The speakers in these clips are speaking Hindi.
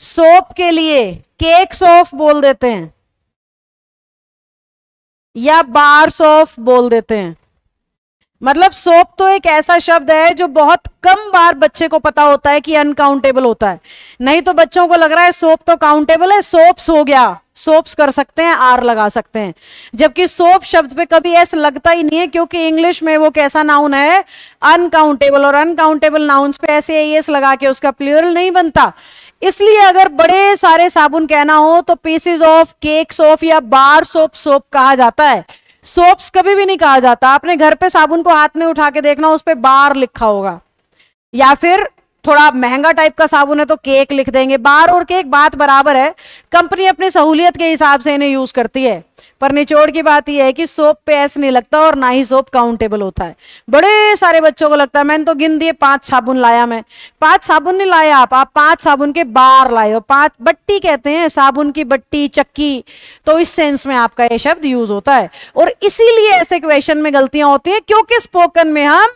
सोप के लिए केक सोफ बोल देते हैं या बार सोफ बोल देते हैं मतलब सोप तो एक ऐसा शब्द है जो बहुत कम बार बच्चे को पता होता है कि अनकाउंटेबल होता है नहीं तो बच्चों को लग रहा है सोप तो काउंटेबल है सोप्स हो गया सोप्स कर सकते हैं आर लगा सकते हैं जबकि सोप शब्द पे कभी ऐसा लगता ही नहीं है क्योंकि इंग्लिश में वो कैसा नाउन है अनकाउंटेबल और अनकाउंटेबल नाउन पे ऐसे लगा के उसका प्लियर नहीं बनता इसलिए अगर बड़े सारे साबुन कहना हो तो पीसेज ऑफ केक सोप या बार सोप सोप कहा जाता है सोप्स कभी भी नहीं कहा जाता आपने घर पे साबुन को हाथ में उठा के देखना उस पर बार लिखा होगा या फिर थोड़ा महंगा टाइप का साबुन है तो केक लिख देंगे बार और केक बात बराबर है कंपनी अपनी सहूलियत के हिसाब से इन्हें यूज करती है पर निचोड़ की बात यह है कि सोप पे ऐसा नहीं लगता और ना ही सोप काउंटेबल होता है बड़े सारे बच्चों को लगता है मैंने तो गिन दिए पांच साबुन लाया मैं पांच साबुन नहीं लाया आप आप पांच साबुन के बार लाए हो पांच बट्टी कहते हैं साबुन की बट्टी चक्की तो इस सेंस में आपका यह शब्द यूज होता है और इसीलिए ऐसे क्वेश्चन में गलतियां होती है क्योंकि स्पोकन में हम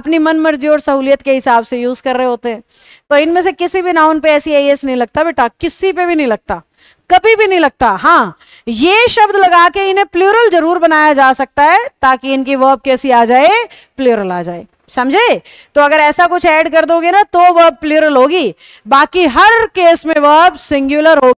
अपनी मन मर्जी और सहूलियत के हिसाब से यूज कर रहे होते हैं सकते हैं तो इनमें से किसी भी नाउन पे ऐसी आई नहीं लगता बेटा किसी पे भी नहीं लगता कभी भी नहीं लगता हाँ ये शब्द लगा के इन्हें प्लूरल जरूर बनाया जा सकता है ताकि इनकी वर्ब कैसी आ जाए प्लूरल आ जाए समझे तो अगर ऐसा कुछ ऐड कर दोगे ना तो वर्ब प्लूरल होगी बाकी हर केस में वर्ब सिंगुलर होगी